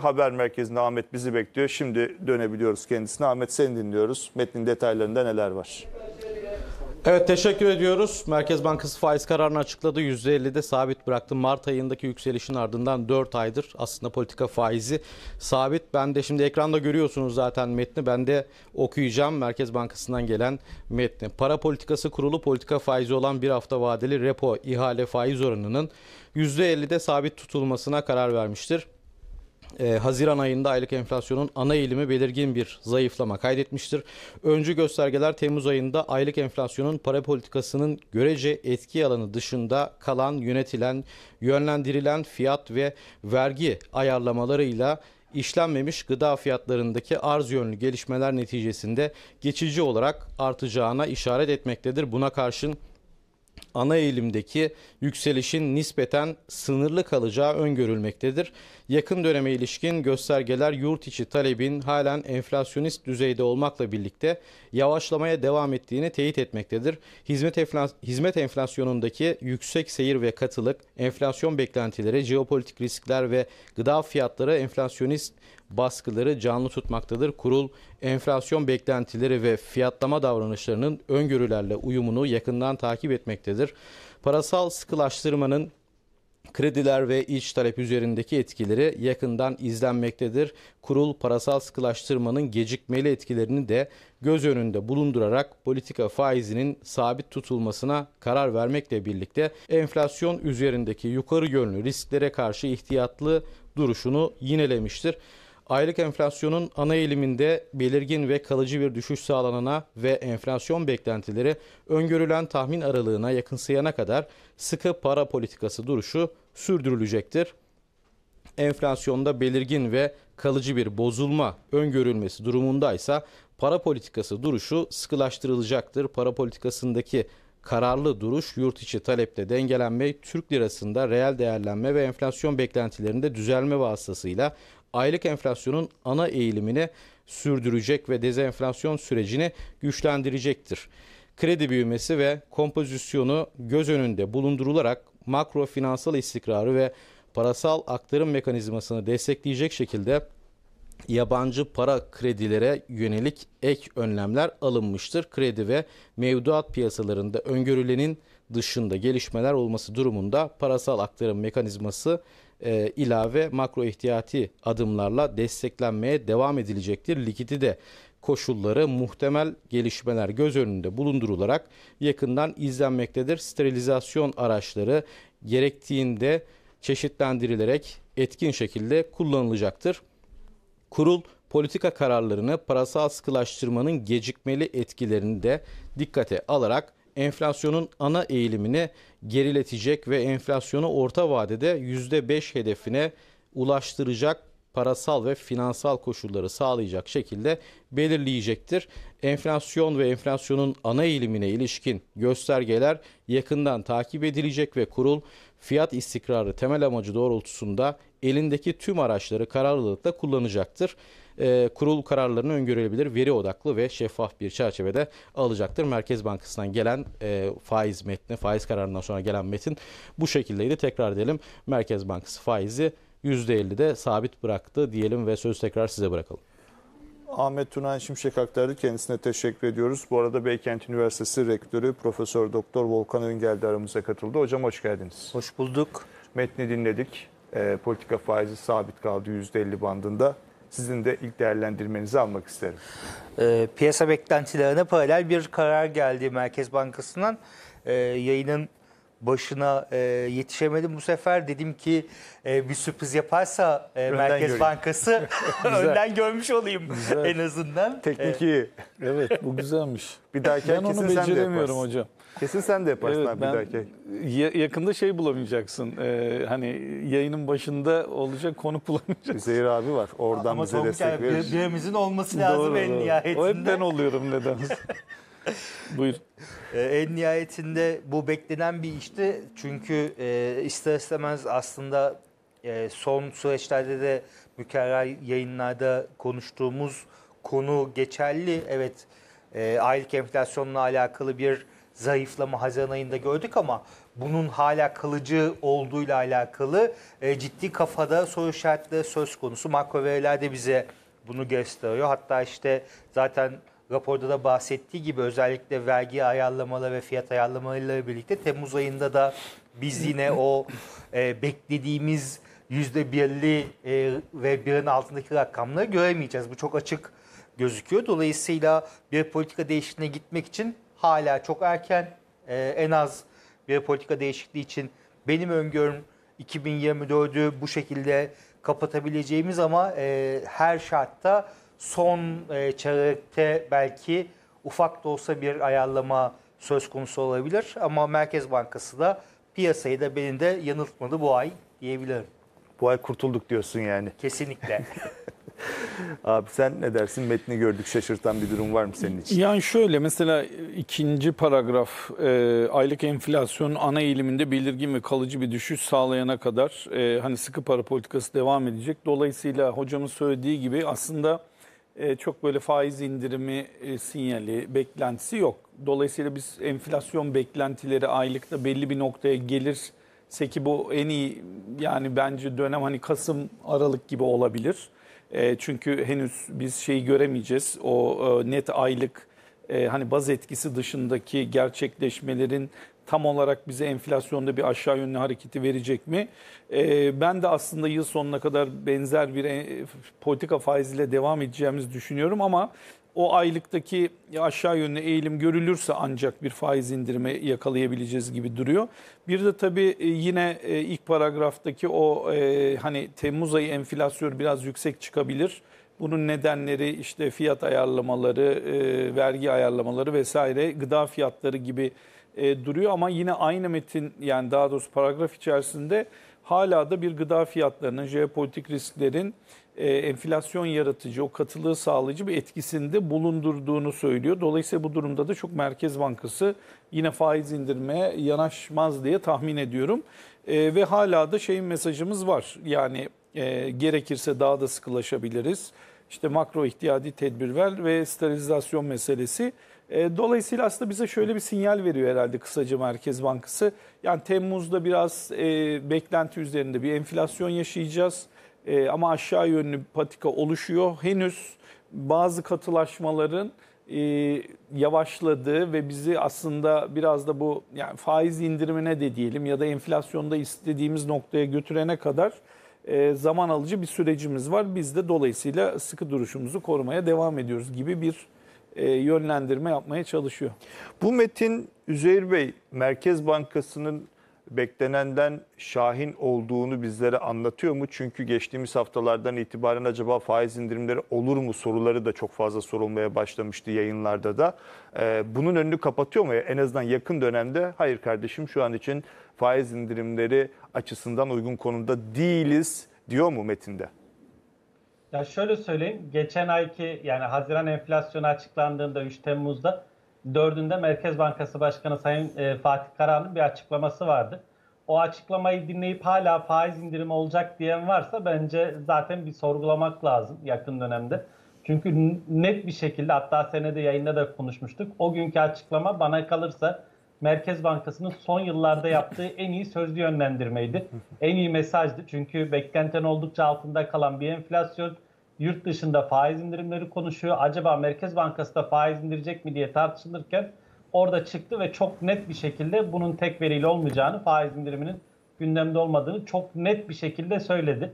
Haber merkezinde Ahmet bizi bekliyor. Şimdi dönebiliyoruz kendisine. Ahmet seni dinliyoruz. Metnin detaylarında neler var? Evet teşekkür ediyoruz. Merkez Bankası faiz kararını açıkladı. %50'de sabit bıraktı. Mart ayındaki yükselişin ardından 4 aydır aslında politika faizi sabit. Ben de şimdi ekranda görüyorsunuz zaten metni. Ben de okuyacağım Merkez Bankası'ndan gelen metni. Para politikası kurulu politika faizi olan bir hafta vadeli repo ihale faiz oranının %50'de sabit tutulmasına karar vermiştir e, Haziran ayında aylık enflasyonun ana eğilimi belirgin bir zayıflama kaydetmiştir. Öncü göstergeler Temmuz ayında aylık enflasyonun para politikasının görece etki alanı dışında kalan, yönetilen, yönlendirilen fiyat ve vergi ayarlamalarıyla işlenmemiş gıda fiyatlarındaki arz yönlü gelişmeler neticesinde geçici olarak artacağına işaret etmektedir. Buna karşın ana eğilimdeki yükselişin nispeten sınırlı kalacağı öngörülmektedir. Yakın döneme ilişkin göstergeler yurt içi talebin halen enflasyonist düzeyde olmakla birlikte yavaşlamaya devam ettiğini teyit etmektedir. Hizmet, enflas hizmet enflasyonundaki yüksek seyir ve katılık, enflasyon beklentileri, jeopolitik riskler ve gıda fiyatları enflasyonist baskıları canlı tutmaktadır. Kurul enflasyon beklentileri ve fiyatlama davranışlarının öngörülerle uyumunu yakından takip etmektedir. Parasal sıkılaştırmanın Krediler ve iç talep üzerindeki etkileri yakından izlenmektedir. Kurul parasal sıkılaştırmanın gecikmeli etkilerini de göz önünde bulundurarak politika faizinin sabit tutulmasına karar vermekle birlikte enflasyon üzerindeki yukarı yönlü risklere karşı ihtiyatlı duruşunu yinelemiştir. Aylık enflasyonun ana eğiliminde belirgin ve kalıcı bir düşüş sağlanana ve enflasyon beklentileri öngörülen tahmin aralığına yakınsayana kadar sıkı para politikası duruşu sürdürülecektir. Enflasyonda belirgin ve kalıcı bir bozulma öngörülmesi durumunda ise para politikası duruşu sıkılaştırılacaktır. Para politikasındaki kararlı duruş, yurt içi taleple dengelenme, Türk lirasında reel değerlenme ve enflasyon beklentilerinde düzelme vasıtasıyla aylık enflasyonun ana eğilimini sürdürecek ve dezenflasyon sürecini güçlendirecektir. Kredi büyümesi ve kompozisyonu göz önünde bulundurularak makro finansal istikrarı ve parasal aktarım mekanizmasını destekleyecek şekilde yabancı para kredilere yönelik ek önlemler alınmıştır. Kredi ve mevduat piyasalarında öngörülenin dışında gelişmeler olması durumunda parasal aktarım mekanizması e, ilave makro ihtiyati adımlarla desteklenmeye devam edilecektir. Likidite koşulları muhtemel gelişmeler göz önünde bulundurularak yakından izlenmektedir. Sterilizasyon araçları gerektiğinde çeşitlendirilerek etkin şekilde kullanılacaktır. Kurul politika kararlarını parasal sıkılaştırmanın gecikmeli etkilerini de dikkate alarak enflasyonun ana eğilimini geriletecek ve enflasyonu orta vadede %5 hedefine ulaştıracak parasal ve finansal koşulları sağlayacak şekilde belirleyecektir. Enflasyon ve enflasyonun ana eğilimine ilişkin göstergeler yakından takip edilecek ve kurul fiyat istikrarı temel amacı doğrultusunda elindeki tüm araçları kararlılıkla kullanacaktır. E, kurul kararlarını öngörülebilir, veri odaklı ve şeffaf bir çerçevede alacaktır. Merkez Bankası'ndan gelen e, faiz metni, faiz kararından sonra gelen metin bu şekildeydi. Tekrar edelim Merkez Bankası faizi %50'de sabit bıraktı diyelim ve sözü tekrar size bırakalım. Ahmet Tunay Şimşek aktardı. Kendisine teşekkür ediyoruz. Bu arada Beykent Üniversitesi Rektörü Profesör Doktor Volkan Öngel de aramıza katıldı. Hocam hoş geldiniz. Hoş bulduk. Metni dinledik e, politika faizi sabit kaldı %50 bandında. Sizin de ilk değerlendirmenizi almak isterim. E, piyasa beklentilerine paralel bir karar geldi Merkez Bankası'ndan. E, yayının başına e, yetişemedim. Bu sefer dedim ki e, bir sürpriz yaparsa e, Merkez göreyim. Bankası önden görmüş olayım güzel. en azından. Teknik e, iyi. Evet bu güzelmiş. Bir dahaki ben onu beceremiyorum hocam. Kesin sen de yaparsın evet, abi ben, bir dahaki. yakında şey bulamayacaksın. E, hani yayının başında olacak konu bulamayacaksın. Zehir abi var. Oradan Ama bize destek verir. Bir, birimizin olması lazım Doğru, en doğru. nihayetinde. O hep ben oluyorum nedense. Buyur. E, en nihayetinde bu beklenen bir işti. Çünkü e, ister istemez aslında e, son süreçlerde de mükerrer yayınlarda konuştuğumuz konu geçerli. Evet e, aylık enflasyonla alakalı bir zayıflama Haziran ayında gördük ama bunun hala kalıcı olduğuyla alakalı e, ciddi kafada soru işaretleri söz konusu. Makro veriler de bize bunu gösteriyor. Hatta işte zaten raporda da bahsettiği gibi özellikle vergi ayarlamaları ve fiyat ayarlamalarıyla birlikte Temmuz ayında da biz yine o e, beklediğimiz %1'li e, ve birin altındaki rakamları göremeyeceğiz. Bu çok açık gözüküyor. Dolayısıyla bir politika değişikliğine gitmek için hala çok erken. E, en az bir politika değişikliği için benim öngörüm 2024'ü bu şekilde kapatabileceğimiz ama e, her şartta son e, çeyrekte belki ufak da olsa bir ayarlama söz konusu olabilir. Ama Merkez Bankası da piyasayı da beni de yanıltmadı bu ay diyebilirim. Bu ay kurtulduk diyorsun yani. Kesinlikle. Abi sen ne dersin? Metni gördük şaşırtan bir durum var mı senin için? Yani şöyle mesela ikinci paragraf e, aylık enflasyon ana eğiliminde belirgin ve kalıcı bir düşüş sağlayana kadar e, hani sıkı para politikası devam edecek. Dolayısıyla hocamın söylediği gibi aslında e, çok böyle faiz indirimi e, sinyali, beklentisi yok. Dolayısıyla biz enflasyon beklentileri aylıkta belli bir noktaya gelir ki bu en iyi yani bence dönem hani Kasım Aralık gibi olabilir. E, çünkü henüz biz şeyi göremeyeceğiz. O e, net aylık e, hani baz etkisi dışındaki gerçekleşmelerin tam olarak bize enflasyonda bir aşağı yönlü hareketi verecek mi? ben de aslında yıl sonuna kadar benzer bir e, politika faiziyle devam edeceğimizi düşünüyorum ama o aylıktaki aşağı yönlü eğilim görülürse ancak bir faiz indirimi yakalayabileceğiz gibi duruyor. Bir de tabii e, yine e, ilk paragraftaki o e, hani Temmuz ayı enflasyon biraz yüksek çıkabilir. Bunun nedenleri işte fiyat ayarlamaları, vergi ayarlamaları vesaire, gıda fiyatları gibi duruyor ama yine aynı metin yani daha doğrusu paragraf içerisinde hala da bir gıda fiyatlarının, jeopolitik risklerin e, enflasyon yaratıcı, o katılığı sağlayıcı bir etkisinde bulundurduğunu söylüyor. Dolayısıyla bu durumda da çok Merkez Bankası yine faiz indirmeye yanaşmaz diye tahmin ediyorum. E, ve hala da şeyin mesajımız var. Yani e, gerekirse daha da sıkılaşabiliriz işte makro ihtiyadi tedbirler ve sterilizasyon meselesi. E, dolayısıyla aslında bize şöyle bir sinyal veriyor herhalde kısaca Merkez Bankası. Yani Temmuz'da biraz e, beklenti üzerinde bir enflasyon yaşayacağız. E, ama aşağı yönlü patika oluşuyor. Henüz bazı katılaşmaların e, yavaşladığı ve bizi aslında biraz da bu yani faiz indirimine de diyelim ya da enflasyonda istediğimiz noktaya götürene kadar e, zaman alıcı bir sürecimiz var. Biz de dolayısıyla sıkı duruşumuzu korumaya devam ediyoruz gibi bir e, yönlendirme yapmaya çalışıyor. Bu metin Üzeyir Bey Merkez Bankası'nın beklenenden şahin olduğunu bizlere anlatıyor mu? Çünkü geçtiğimiz haftalardan itibaren acaba faiz indirimleri olur mu soruları da çok fazla sorulmaya başlamıştı yayınlarda da. Ee, bunun önünü kapatıyor mu? En azından yakın dönemde hayır kardeşim şu an için faiz indirimleri açısından uygun konumda değiliz diyor mu metinde? Ya şöyle söyleyeyim. Geçen ayki yani Haziran enflasyonu açıklandığında 3 Temmuz'da dördünde Merkez Bankası Başkanı Sayın e, Fatih Karahan'ın bir açıklaması vardı. O açıklamayı dinleyip hala faiz indirimi olacak diyen varsa bence zaten bir sorgulamak lazım yakın dönemde. Çünkü net bir şekilde hatta senede yayında da konuşmuştuk. O günkü açıklama bana kalırsa Merkez Bankası'nın son yıllarda yaptığı en iyi sözlü yönlendirmeydi. En iyi mesajdı. Çünkü beklenten oldukça altında kalan bir enflasyon, yurt dışında faiz indirimleri konuşuyor. Acaba Merkez Bankası da faiz indirecek mi diye tartışılırken orada çıktı ve çok net bir şekilde bunun tek veriyle olmayacağını, faiz indiriminin gündemde olmadığını çok net bir şekilde söyledi.